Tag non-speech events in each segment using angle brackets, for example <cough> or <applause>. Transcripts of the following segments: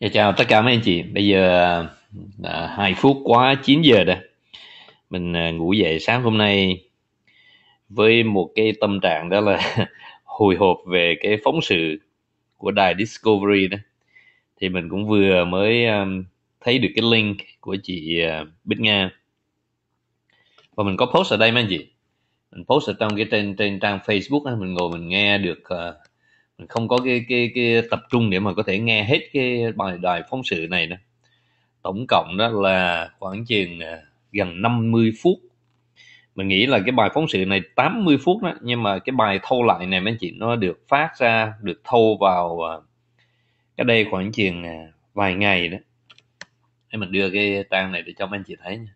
xin dạ, chào tất cả mấy anh chị. Bây giờ là 2 phút quá 9 giờ rồi. Mình à, ngủ dậy sáng hôm nay với một cái tâm trạng đó là <laughs> hồi hộp về cái phóng sự của đài Discovery đó. Thì mình cũng vừa mới à, thấy được cái link của chị à, Bích Nga. Và mình có post ở đây mấy anh chị. Mình post ở trong cái trên trên trang Facebook đó. mình ngồi mình nghe được không có cái cái cái tập trung để mà có thể nghe hết cái bài đài phóng sự này nữa tổng cộng đó là khoảng chừng à, gần 50 phút mình nghĩ là cái bài phóng sự này 80 phút đó nhưng mà cái bài thâu lại này mấy anh chị nó được phát ra được thâu vào à, cái đây khoảng chừng à, vài ngày đó để mình đưa cái trang này để cho anh chị thấy nha.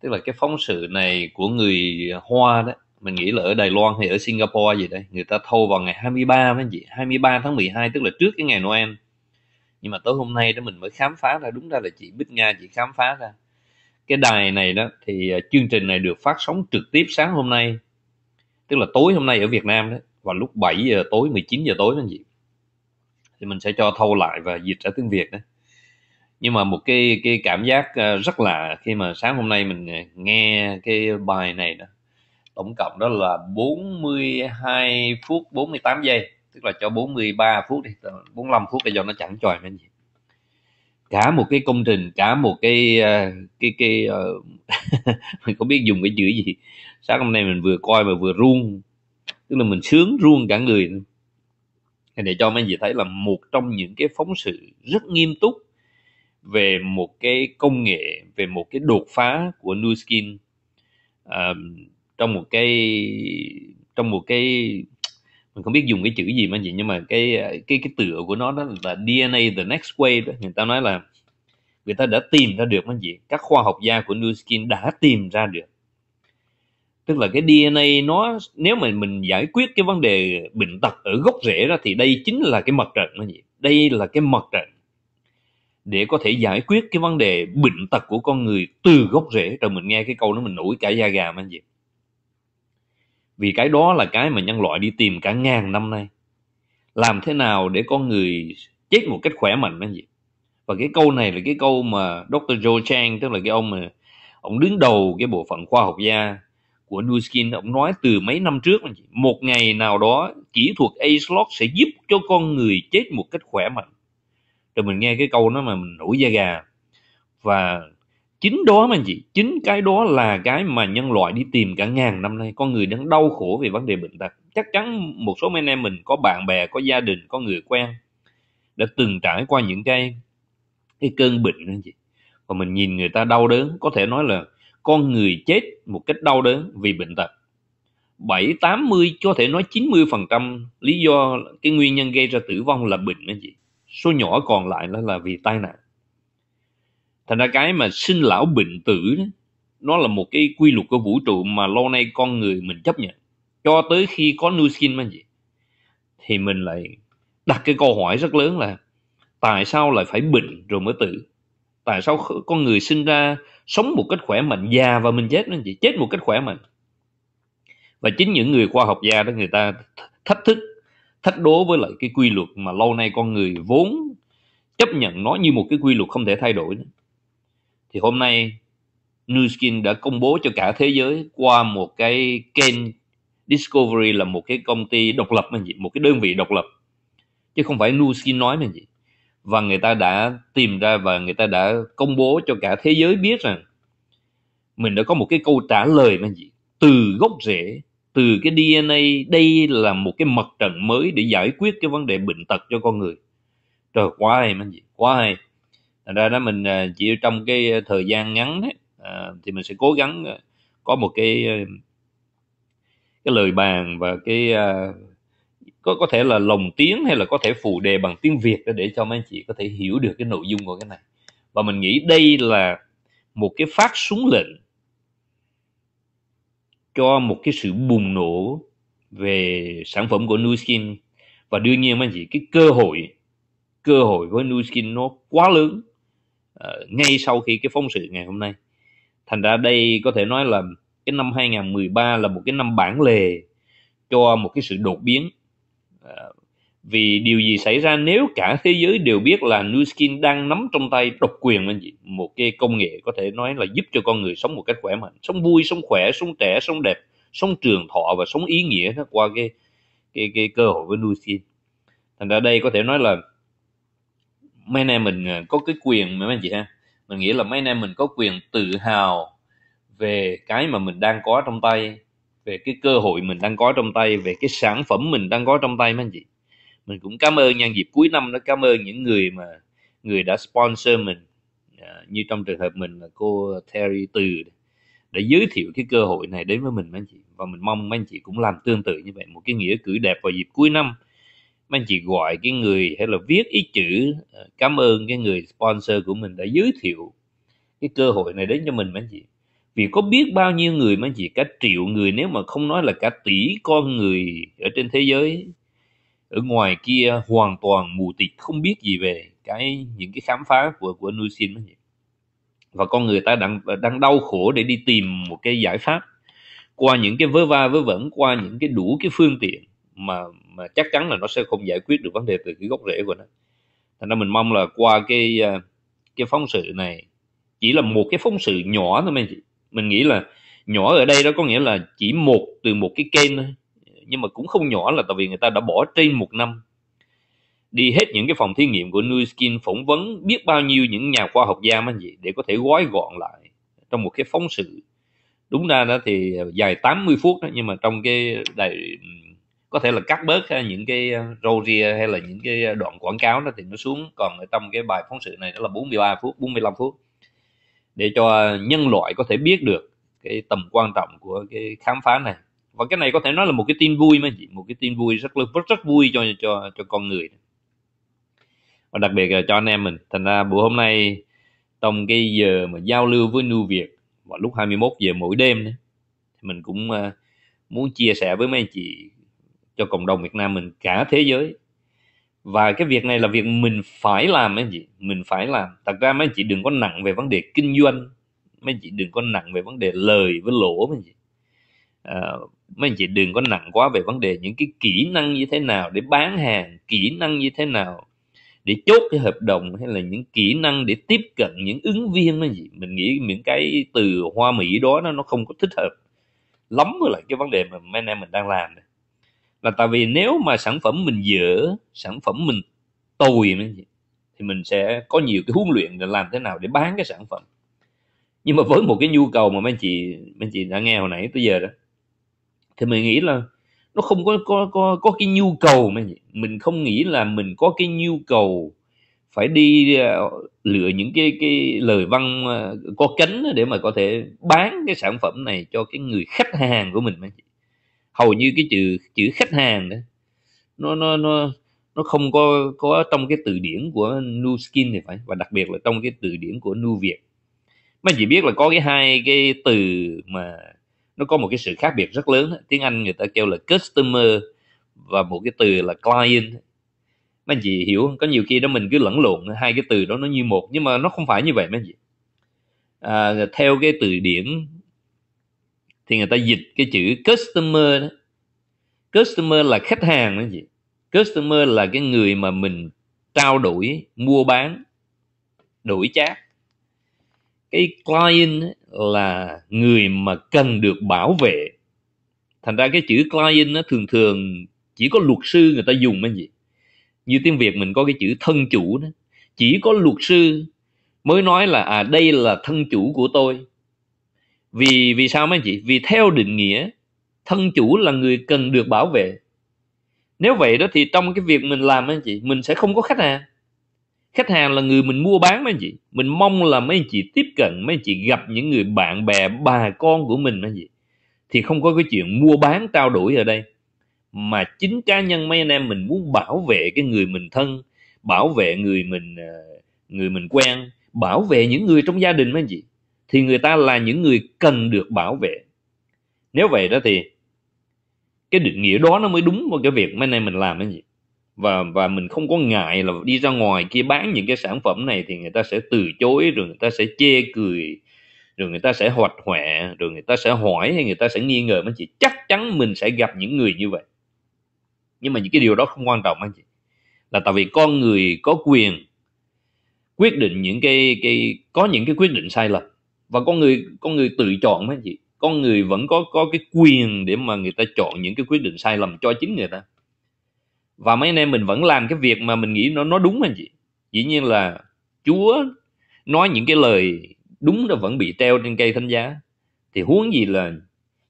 tức là cái phóng sự này của người Hoa đó mình nghĩ là ở Đài Loan hay ở Singapore gì đây người ta thâu vào ngày 23 với gì 23 tháng 12 tức là trước cái ngày Noel nhưng mà tối hôm nay đó mình mới khám phá ra đúng ra là chị Bích Nga chị khám phá ra cái đài này đó thì à, chương trình này được phát sóng trực tiếp sáng hôm nay tức là tối hôm nay ở Việt Nam đấy vào lúc 7 giờ tối 19 giờ tối anh chị thì mình sẽ cho thâu lại và dịch ra tiếng Việt đấy nhưng mà một cái cái cảm giác à, rất lạ khi mà sáng hôm nay mình à, nghe cái bài này đó tổng cộng đó là 42 phút 48 giây tức là cho 43 phút đi 45 phút để do nó chẳng tròi nên gì cả một cái công trình cả một cái ờ, cái cái uh, <laughs> mình không biết dùng cái chữ gì sáng hôm nay mình vừa coi mà vừa run tức là mình sướng run cả người để cho mấy anh chị thấy là một trong những cái phóng sự rất nghiêm túc về một cái công nghệ về một cái đột phá của Nu Skin uh, trong một cái trong một cái mình không biết dùng cái chữ gì mà chị nhưng mà cái cái cái tựa của nó đó là DNA the next wave đó. người ta nói là người ta đã tìm ra được anh chị các khoa học gia của New Skin đã tìm ra được tức là cái DNA nó nếu mà mình giải quyết cái vấn đề bệnh tật ở gốc rễ ra thì đây chính là cái mặt trận anh chị đây là cái mặt trận để có thể giải quyết cái vấn đề bệnh tật của con người từ gốc rễ rồi mình nghe cái câu nó mình nổi cả da gà mà anh chị vì cái đó là cái mà nhân loại đi tìm cả ngàn năm nay làm thế nào để con người chết một cách khỏe mạnh anh chị và cái câu này là cái câu mà Dr. Joe Chang tức là cái ông mà ông đứng đầu cái bộ phận khoa học gia của New Skin ông nói từ mấy năm trước anh chị một ngày nào đó kỹ thuật A-slot sẽ giúp cho con người chết một cách khỏe mạnh rồi mình nghe cái câu đó mà mình nổi da gà và chính đó mà chị chính cái đó là cái mà nhân loại đi tìm cả ngàn năm nay con người đang đau khổ về vấn đề bệnh tật chắc chắn một số anh em mình có bạn bè có gia đình có người quen đã từng trải qua những cái cái cơn bệnh đó chị và mình nhìn người ta đau đớn có thể nói là con người chết một cách đau đớn vì bệnh tật 7, 80 có thể nói 90% lý do cái nguyên nhân gây ra tử vong là bệnh đó chị số nhỏ còn lại là, là vì tai nạn thành ra cái mà sinh lão bệnh tử đó, nó là một cái quy luật của vũ trụ mà lâu nay con người mình chấp nhận cho tới khi có new skin mà gì thì mình lại đặt cái câu hỏi rất lớn là tại sao lại phải bệnh rồi mới tử tại sao con người sinh ra sống một cách khỏe mạnh già và mình chết nên chị chết một cách khỏe mạnh và chính những người khoa học gia đó người ta thách thức thách đố với lại cái quy luật mà lâu nay con người vốn chấp nhận nó như một cái quy luật không thể thay đổi nữa thì hôm nay New Skin đã công bố cho cả thế giới qua một cái kênh Discovery là một cái công ty độc lập mình chị, một cái đơn vị độc lập chứ không phải New Skin nói mình chị. Và người ta đã tìm ra và người ta đã công bố cho cả thế giới biết rằng mình đã có một cái câu trả lời mình chị từ gốc rễ từ cái DNA đây là một cái mặt trận mới để giải quyết cái vấn đề bệnh tật cho con người trời quá hay man gì quá hay thành ra đó mình à, chỉ trong cái à, thời gian ngắn đấy, à, thì mình sẽ cố gắng có một cái cái lời bàn và cái có có thể là lồng tiếng hay là có thể phụ đề bằng tiếng Việt để cho mấy anh chị có thể hiểu được cái nội dung của cái này và mình nghĩ đây là một cái phát súng lệnh cho một cái sự bùng nổ về sản phẩm của Nu Skin và đương nhiên mấy anh chị cái cơ hội cơ hội với Nu Skin nó quá lớn Ờ, ngay sau khi cái phóng sự ngày hôm nay thành ra đây có thể nói là cái năm 2013 là một cái năm bản lề cho một cái sự đột biến uh, vì điều gì xảy ra nếu cả thế giới đều biết là Nu Skin đang nắm trong tay độc quyền anh chị một cái công nghệ có thể nói là giúp cho con người sống một cách khỏe mạnh sống vui sống khỏe sống trẻ sống đẹp sống trường thọ và sống ý nghĩa qua cái cái cái cơ hội với Nu Skin thành ra đây có thể nói là mấy anh em mình à, có cái quyền mấy anh chị ha mình nghĩ là mấy anh em mình có quyền tự hào về cái mà mình đang có trong tay về cái cơ hội mình đang có trong tay về cái sản phẩm mình đang có trong tay mấy anh chị mình cũng cảm ơn nhân dịp cuối năm đó cảm ơn những người mà người đã sponsor mình à, như trong trường hợp mình là cô Terry Từ để giới thiệu cái cơ hội này đến với mình mấy anh chị và mình mong mấy anh chị cũng làm tương tự như vậy một cái nghĩa cử đẹp vào dịp cuối năm anh chị gọi cái người hay là viết ít chữ ờ, cảm ơn cái người sponsor của mình đã giới thiệu cái cơ hội này đến cho mình anh chị vì có biết bao nhiêu người mà anh chị cả triệu người nếu mà không nói là cả tỷ con người ở trên thế giới ở ngoài kia hoàn toàn mù tịt không biết gì về cái những cái khám phá của của Nusin anh chị và con người ta đang đang đau khổ để đi tìm một cái giải pháp qua những cái vớ va vớ vẩn qua những cái đủ cái phương tiện mà mà chắc chắn là nó sẽ không giải quyết được vấn đề từ cái gốc rễ của nó thành ra mình mong là qua cái à, cái phóng sự này chỉ là một cái phóng sự nhỏ thôi mình mình nghĩ là nhỏ ở đây đó có nghĩa là chỉ một từ một cái kênh thôi nhưng mà cũng không nhỏ là tại vì người ta đã bỏ trên một năm đi hết những cái phòng thí nghiệm của New Skin phỏng vấn biết bao nhiêu những nhà khoa học gia mà gì để có thể gói gọn lại trong một cái phóng sự đúng ra đó thì dài 80 phút đó, nhưng mà trong cái đài có thể là cắt bớt những cái ờ, râu ria hay là những cái ờ, đoạn quảng cáo đó thì nó xuống còn ở trong cái bài phóng sự này đó là 43 phút 45 phút để cho nhân loại có thể biết được cái tầm quan trọng của cái khám phá này và cái này có thể nói là một cái tin vui mà chị một cái tin vui rất là rất, rất vui cho cho cho con người và đặc biệt là cho anh em mình thành ra buổi hôm nay trong cái giờ mà giao lưu với nu việt vào lúc 21 giờ mỗi đêm thì mình cũng ờ, muốn chia sẻ với mấy anh chị cho cộng đồng Việt Nam mình cả thế giới và cái việc này là việc mình phải làm mấy anh chị mình phải làm thật ra mấy anh chị đừng có nặng về vấn đề kinh doanh mấy anh chị đừng có nặng về vấn đề lời với lỗ mấy anh chị à, mấy chị đừng có nặng quá về vấn đề những cái kỹ năng như thế nào để bán hàng kỹ năng như thế nào để chốt cái hợp đồng hay là những kỹ năng để tiếp cận những ứng viên mấy anh chị mình nghĩ những cái từ hoa mỹ đó nó không có thích hợp lắm với lại cái vấn đề mà mấy anh em mình đang làm này là tại vì nếu mà sản phẩm mình dở sản phẩm mình tồi thì mình sẽ có nhiều cái huấn luyện để làm thế nào để bán cái sản phẩm nhưng mà với một cái nhu cầu mà mấy anh chị mấy anh chị đã nghe hồi nãy tới giờ đó thì mình nghĩ là nó không có có có có cái nhu cầu mà mình không nghĩ là mình có cái nhu cầu phải đi ờ, lựa những cái cái lời văn ờ, có cánh để mà có thể bán cái sản phẩm này cho cái người khách hàng của mình mà chị hầu như cái chữ chữ khách hàng đó nó nó nó nó không có có trong cái từ điển của Nu Skin thì phải và đặc biệt là trong cái từ điển của Nu Việt mà chỉ biết là có cái hai cái từ mà nó có một cái sự khác biệt rất lớn tiếng Anh người ta kêu là customer và một cái từ là client mấy anh chị hiểu có nhiều khi đó mình cứ lẫn lộn hai cái từ đó nó như một nhưng mà nó không phải như vậy mấy anh chị à, theo cái từ điển thì người ta dịch cái chữ customer đó. customer là khách hàng đó chị customer là cái người mà mình trao đổi mua bán đổi chát cái client là người mà cần được bảo vệ thành ra cái chữ client nó thường thường chỉ có luật sư người ta dùng anh gì như tiếng việt mình có cái chữ thân chủ đó chỉ có luật sư mới nói là à đây là thân chủ của tôi vì vì sao mấy anh chị vì theo định nghĩa thân chủ là người cần được bảo vệ nếu vậy đó thì trong cái việc mình làm mấy anh chị mình sẽ không có khách hàng khách hàng là người mình mua bán mấy anh chị mình mong là mấy anh chị tiếp cận mấy anh chị gặp những người bạn bè bà con của mình mấy anh chị thì không có cái chuyện mua bán trao đổi ở đây mà chính cá nhân mấy anh em mình muốn bảo vệ cái người mình thân bảo vệ người mình ờ, người mình quen bảo vệ những người trong gia đình mấy anh chị thì người ta là những người cần được bảo vệ nếu vậy đó thì cái định nghĩa đó nó mới đúng vào cái việc mấy nay mình làm cái gì và và mình không có ngại là đi ra ngoài kia bán những cái sản phẩm này thì người ta sẽ từ chối rồi người ta sẽ chê cười rồi người ta sẽ hoạch hoẹ rồi người ta sẽ hỏi hay người ta sẽ nghi ngờ mấy chị chắc chắn mình sẽ gặp những người như vậy nhưng mà những cái điều đó không quan trọng anh chị là tại vì con người có quyền quyết định những cái cái có những cái quyết định sai lầm và con người con người tự chọn mấy chị con người vẫn có có cái quyền để mà người ta chọn những cái quyết định sai lầm cho chính người ta và mấy anh em mình vẫn làm cái việc mà mình nghĩ nó nó đúng anh chị dĩ nhiên là Chúa nói những cái lời đúng nó vẫn bị treo trên cây thánh giá thì huống gì là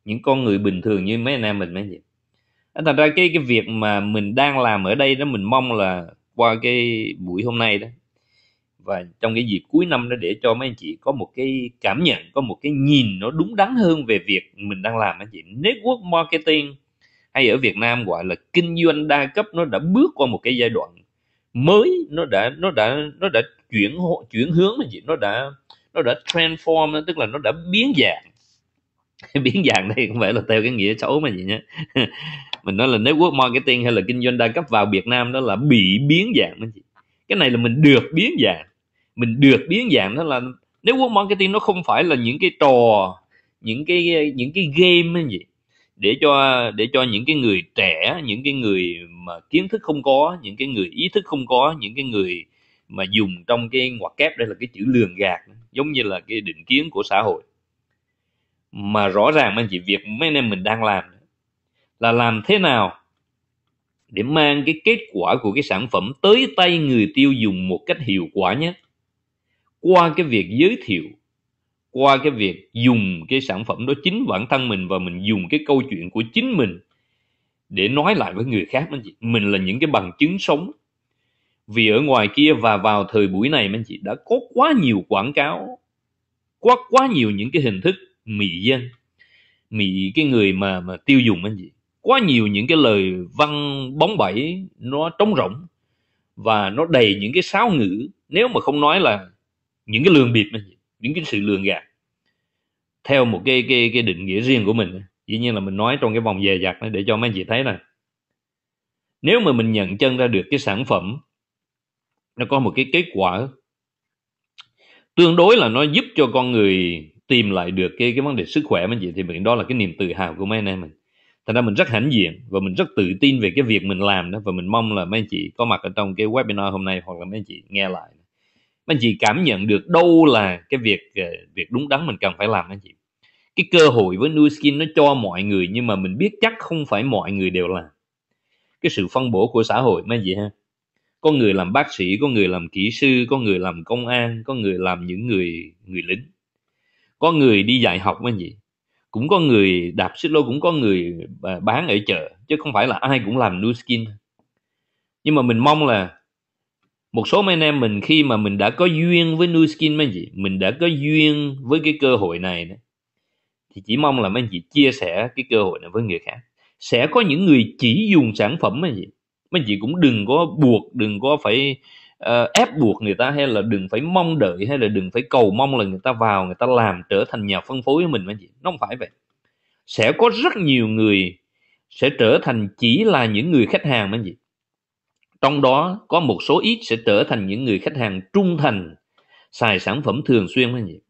những con người bình thường như mấy anh em mình mấy anh chị thành ra cái cái việc mà mình đang làm ở đây đó mình mong là qua cái buổi hôm nay đó và trong cái dịp cuối năm nó để cho mấy anh chị có một cái cảm nhận có một cái nhìn nó đúng đắn hơn về việc mình đang làm anh chị network marketing hay ở Việt Nam gọi là kinh doanh đa cấp nó đã bước qua một cái giai đoạn mới nó đã nó đã nó đã chuyển chuyển hướng anh chị nó đã nó đã transform tức là nó đã biến dạng <laughs> biến dạng đây không phải là theo cái nghĩa xấu mà gì nhé <laughs> mình nói là network marketing hay là kinh doanh đa cấp vào Việt Nam đó là bị biến dạng anh chị cái này là mình được biến dạng mình được biến dạng đó là nếu network marketing nó không phải là những cái trò những cái những cái game hay gì để cho để cho những cái người trẻ những cái người mà kiến thức không có những cái người ý thức không có những cái người mà dùng trong cái ngoặc kép đây là cái chữ lường gạt giống như là cái định kiến của xã hội mà rõ ràng anh chị việc mấy anh em mình đang làm là làm thế nào để mang cái kết quả của cái sản phẩm tới tay người tiêu dùng một cách hiệu quả nhất qua cái việc giới thiệu qua cái việc dùng cái sản phẩm đó chính bản thân mình và mình dùng cái câu chuyện của chính mình để nói lại với người khác anh chị mình là những cái bằng chứng sống vì ở ngoài kia và vào thời buổi này anh chị đã có quá nhiều quảng cáo quá quá nhiều những cái hình thức mị dân mị cái người mà mà tiêu dùng anh chị quá nhiều những cái lời văn bóng bẩy nó trống rỗng và nó đầy những cái sáo ngữ nếu mà không nói là những cái lường bịp những cái sự lường gạt theo một cái cái cái định nghĩa riêng của mình dĩ nhiên là mình nói trong cái vòng dè dặt để cho mấy anh chị thấy là nếu mà mình nhận chân ra được cái sản phẩm nó có một cái kết quả tương đối là nó giúp cho con người tìm lại được cái cái vấn đề sức khỏe mấy anh chị thì mình đó là cái niềm tự hào của mấy anh em mình thành ra mình rất hãnh diện và mình rất tự tin về cái việc mình làm đó và mình mong là mấy anh chị có mặt ở trong cái webinar hôm nay hoặc là mấy anh chị nghe lại anh chị cảm nhận được đâu là cái việc ờ, việc đúng đắn mình cần phải làm anh chị cái cơ hội với nuôi skin nó cho mọi người nhưng mà mình biết chắc không phải mọi người đều làm cái sự phân bổ của xã hội mấy chị ha có người làm bác sĩ có người làm kỹ sư có người làm công an có người làm những người người lính có người đi dạy học mấy chị cũng có người đạp xích lô cũng có người ờ, bán ở chợ chứ không phải là ai cũng làm nuôi skin nhưng mà mình mong là một số anh em mình khi mà mình đã có duyên với nuôi skin mấy anh chị mình đã có duyên với cái cơ hội này thì chỉ mong là mấy anh chị chia sẻ cái cơ hội này với người khác sẽ có những người chỉ dùng sản phẩm mấy anh chị mấy anh chị cũng đừng có buộc đừng có phải uh, ép buộc người ta hay là đừng phải mong đợi hay là đừng phải cầu mong là người ta vào người ta làm trở thành nhà phân phối của mình mấy anh chị nó không phải vậy sẽ có rất nhiều người sẽ trở thành chỉ là những người khách hàng mấy anh chị trong đó có một số ít sẽ trở thành những người khách hàng trung thành xài sản phẩm thường xuyên mấy anh chị.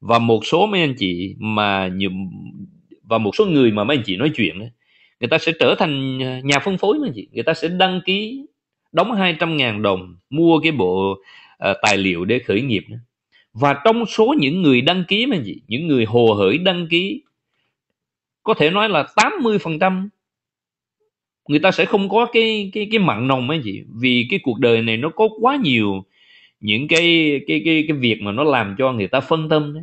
Và một số mấy anh chị mà nhiều, và một số người mà mấy anh chị nói chuyện đó, người ta sẽ trở thành à, nhà phân phối mấy anh chị. Người ta sẽ đăng ký đóng 200.000 đồng mua cái bộ uh, tài liệu để khởi nghiệp đó. Và trong số những người đăng ký mấy anh chị, những người hồ hởi đăng ký có thể nói là 80% người ta sẽ không có cái cái cái mặn nồng ấy chị vì cái cuộc đời này nó có quá nhiều những cái cái cái cái việc mà nó làm cho người ta phân tâm đấy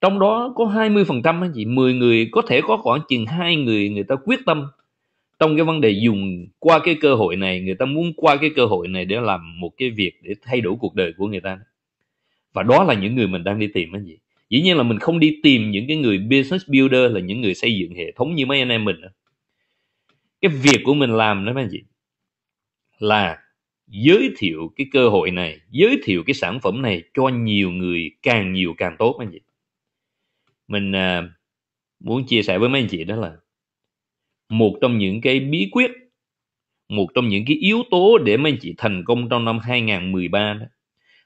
trong đó có 20 phần trăm chị 10 người có thể có khoảng chừng hai người người ta quyết tâm trong cái vấn đề dùng qua cái cơ hội này người ta muốn qua cái cơ hội này để làm một cái việc để thay đổi cuộc đời của người ta và đó là những người mình đang đi tìm anh chị dĩ nhiên là mình không đi tìm những cái người business builder là những người xây dựng hệ thống như mấy anh em mình nữa cái việc của mình làm đó mấy anh chị là giới thiệu cái cơ hội này giới thiệu cái sản phẩm này cho nhiều người càng nhiều càng tốt mấy anh chị mình à, muốn chia sẻ với mấy anh chị đó là một trong những cái bí quyết một trong những cái yếu tố để mấy anh chị thành công trong năm 2013 đó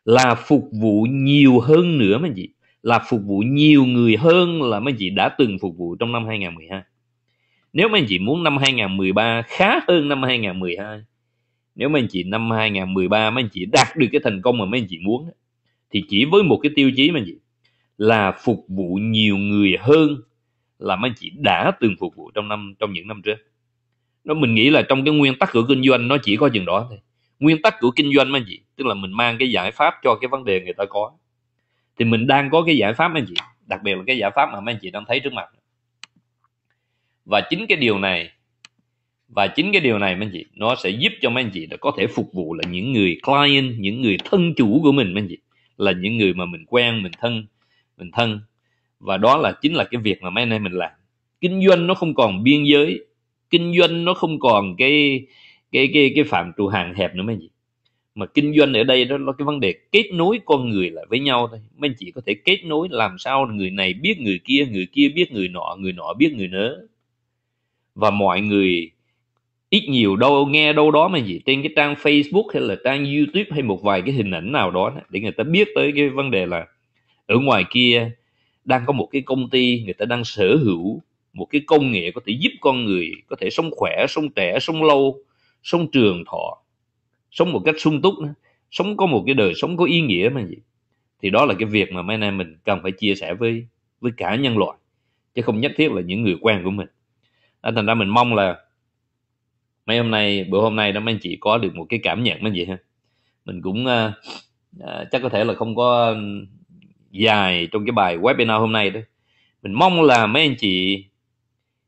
là phục vụ nhiều hơn nữa mấy anh chị là phục vụ nhiều người hơn là mấy anh chị đã từng phục vụ trong năm 2012 nếu mấy anh chị muốn năm 2013 khá hơn năm 2012 nếu mấy anh chị năm 2013 mấy anh chị đạt được cái thành công mà mấy anh chị muốn thì chỉ với một cái tiêu chí mà anh chị là phục vụ nhiều người hơn là mấy anh chị đã từng phục vụ trong năm trong những năm trước nó mình nghĩ là trong cái nguyên tắc của kinh doanh nó chỉ có chừng đó thôi nguyên tắc của kinh doanh mấy anh chị tức là mình mang cái giải pháp cho cái vấn đề người ta có thì mình đang có cái giải pháp mấy anh chị đặc biệt là cái giải pháp mà mấy anh chị đang thấy trước mặt và chính cái điều này và chính cái điều này mấy anh chị nó sẽ giúp cho mấy anh chị là có thể phục vụ là những người client những người thân chủ của mình mấy anh chị là những người mà mình quen mình thân mình thân và đó là chính là cái việc mà mấy anh em mình làm kinh doanh nó không còn biên giới kinh doanh nó không còn cái cái cái cái phạm trù hàng hẹp nữa mấy anh chị mà kinh doanh ở đây đó là cái vấn đề kết nối con người lại với nhau thôi mấy anh chị có thể kết nối làm sao người này biết người kia người kia biết người nọ người nọ biết người nữa và mọi người ít nhiều đâu nghe đâu đó mà gì trên cái trang Facebook hay là trang YouTube hay một vài cái hình ảnh nào đó để người ta biết tới cái vấn đề là ở ngoài kia đang có một cái công ty người ta đang sở hữu một cái công nghệ có thể giúp con người có thể sống khỏe sống trẻ sống lâu sống trường thọ sống một cách sung túc sống có một cái đời sống có ý nghĩa mà gì thì đó là cái việc mà mấy nay mình cần phải chia sẻ với với cả nhân loại chứ không nhất thiết là những người quen của mình à, thành ra mình mong là mấy hôm nay bữa hôm nay đó mấy anh chị có được một cái cảm nhận như vậy ha mình cũng uh, uh, chắc có thể là không có dài trong cái bài webinar hôm nay đó mình mong là mấy anh chị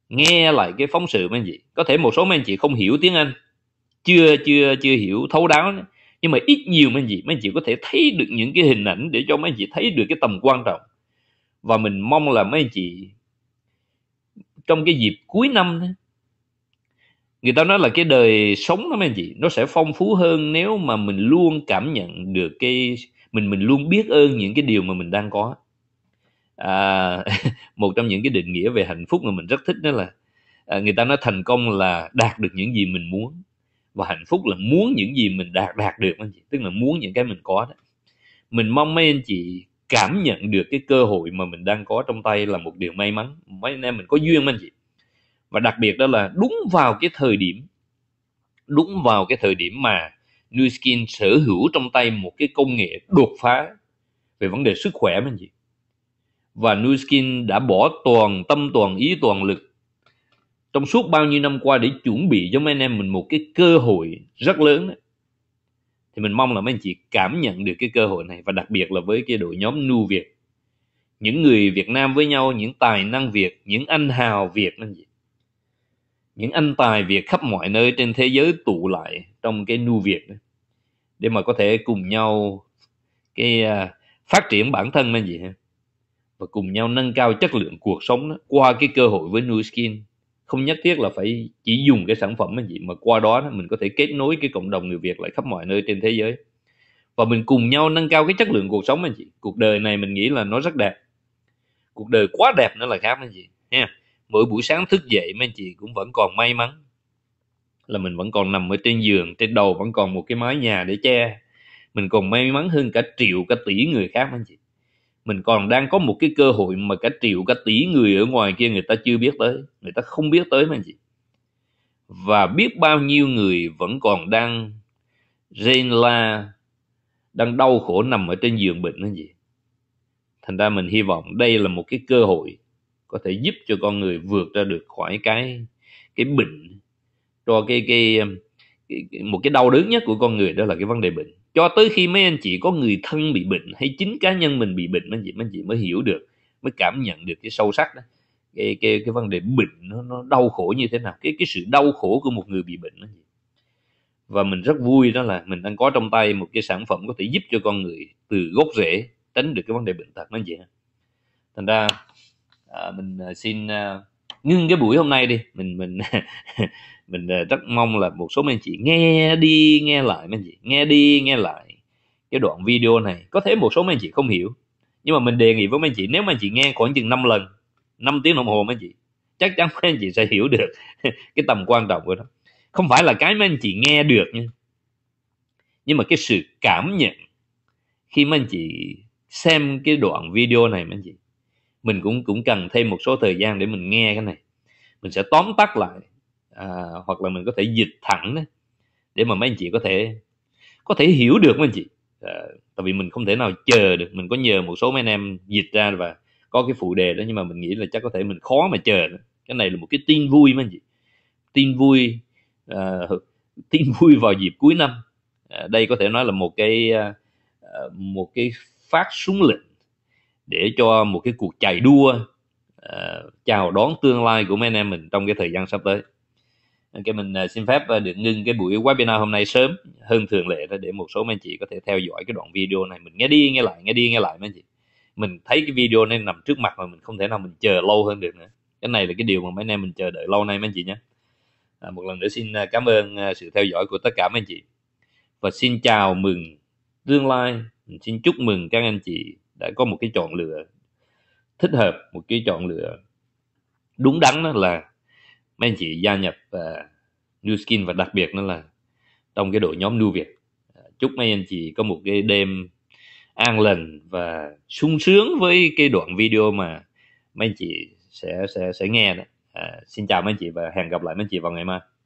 nghe lại cái phóng sự mấy anh chị có thể một số mấy anh chị không hiểu tiếng anh chưa chưa chưa hiểu thấu đáo nữa. nhưng mà ít nhiều mấy anh chị mấy anh chị có thể thấy được những cái hình ảnh để cho mấy anh chị thấy được cái tầm quan trọng và mình mong là mấy anh chị trong cái dịp cuối năm thôi người ta nói là cái đời sống đó mấy anh chị nó sẽ phong phú hơn nếu mà mình luôn cảm nhận được cái mình mình luôn biết ơn những cái điều mà mình đang có à, <laughs> một trong những cái định nghĩa về hạnh phúc mà mình rất thích đó là à, người ta nói thành công là đạt được những gì mình muốn và hạnh phúc là muốn những gì mình đạt đạt được anh chị tức là muốn những cái mình có đó mình mong mấy anh chị cảm nhận được cái cơ hội mà mình đang có trong tay là một điều may mắn mấy anh em mình có duyên anh chị và đặc biệt đó là đúng vào cái thời điểm đúng vào cái thời điểm mà New Skin sở hữu trong tay một cái công nghệ đột phá về vấn đề sức khỏe anh chị và New Skin đã bỏ toàn tâm toàn ý toàn lực trong suốt bao nhiêu năm qua để chuẩn bị cho mấy anh em mình một cái cơ hội rất lớn đấy thì mình mong là mấy anh chị cảm nhận được cái cơ hội này và đặc biệt là với cái đội nhóm nu việt những người việt nam với nhau những tài năng việt những anh hào việt anh chị những anh tài việt khắp mọi nơi trên thế giới tụ lại trong cái nu việt đó, để mà có thể cùng nhau cái à, phát triển bản thân anh chị ha và cùng nhau nâng cao chất lượng cuộc sống đó, qua cái cơ hội với nu skin không nhất thiết là phải chỉ dùng cái sản phẩm gì mà qua đó mình có thể kết nối cái cộng đồng người Việt lại khắp mọi nơi trên thế giới và mình cùng nhau nâng cao cái chất lượng cuộc sống anh chị cuộc đời này mình nghĩ là nó rất đẹp cuộc đời quá đẹp nữa là khác anh chị nha mỗi buổi sáng thức dậy mấy anh chị cũng vẫn còn may mắn là mình vẫn còn nằm ở trên giường trên đầu vẫn còn một cái mái nhà để che mình còn may mắn hơn cả triệu cả tỷ người khác anh chị mình còn đang có một cái cơ hội mà cả triệu cả tỷ người ở ngoài kia người ta chưa biết tới người ta không biết tới mà chị và biết bao nhiêu người vẫn còn đang rên la đang đau khổ nằm ở trên giường bệnh đó gì thành ra mình hy vọng đây là một cái cơ hội có thể giúp cho con người vượt ra được khỏi cái cái bệnh cho cái cái, cái, cái một cái đau đớn nhất của con người đó là cái vấn đề bệnh cho tới khi mấy anh chị có người thân bị bệnh hay chính cá nhân mình bị bệnh mấy anh chị mấy anh chị mới hiểu được mới cảm nhận được cái sâu sắc đó cái cái cái vấn đề bệnh nó nó đau khổ như thế nào cái cái sự đau khổ của một người bị bệnh đó và mình rất vui đó là mình đang có trong tay một cái sản phẩm có thể giúp cho con người từ gốc rễ tránh được cái vấn đề bệnh tật nó vậy thành ra à, mình à, xin à, ngưng cái buổi hôm nay đi mình mình mình rất mong là một số anh chị nghe đi nghe lại anh chị nghe đi nghe lại cái đoạn video này có thể một số anh chị không hiểu nhưng mà mình đề nghị với anh chị nếu mà anh chị nghe khoảng chừng 5 lần 5 tiếng đồng hồ anh chị chắc chắn mấy anh chị sẽ hiểu được cái tầm quan trọng của nó không phải là cái mà anh chị nghe được nha nhưng mà cái sự cảm nhận khi mà anh chị xem cái đoạn video này mấy anh chị mình cũng cũng cần thêm một số thời gian để mình nghe cái này mình sẽ tóm tắt lại à, hoặc là mình có thể dịch thẳng đó, để mà mấy anh chị có thể có thể hiểu được mấy anh chị à, tại vì mình không thể nào chờ được mình có nhờ một số mấy anh em dịch ra và có cái phụ đề đó nhưng mà mình nghĩ là chắc có thể mình khó mà chờ nữa. cái này là một cái tin vui mấy anh chị tin vui à, <laughs> tin vui vào dịp cuối năm à, đây có thể nói là một cái à, à một cái phát súng lệnh để cho một cái cuộc chạy đua uh, chào đón tương lai của mấy anh em mình trong cái thời gian sắp tới ok mình uh, xin phép uh, ờ, được ngưng cái buổi webinar hôm nay sớm hơn thường lệ để một số mấy anh chị có thể theo dõi cái đoạn video này mình nghe đi nghe lại nghe đi nghe lại mấy anh chị mình thấy cái video này nằm trước mặt mà mình không thể nào mình chờ lâu hơn được nữa cái này là cái điều mà mấy anh em mình chờ đợi lâu nay mấy anh chị nhé à, một lần nữa xin cảm ơn sự theo dõi của tất cả mấy anh chị và xin chào mừng tương lai mình xin chúc mừng các anh chị đã có một cái chọn lựa thích hợp một cái chọn lựa đúng đắn đó là mấy anh chị gia nhập uh, New Skin và đặc biệt nó là trong cái đội nhóm New Việt à, chúc mấy anh chị có một cái đêm an lành và sung sướng với cái đoạn video mà mấy anh chị sẽ sẽ sẽ nghe đó à, xin chào mấy anh chị và hẹn gặp lại mấy anh chị vào ngày mai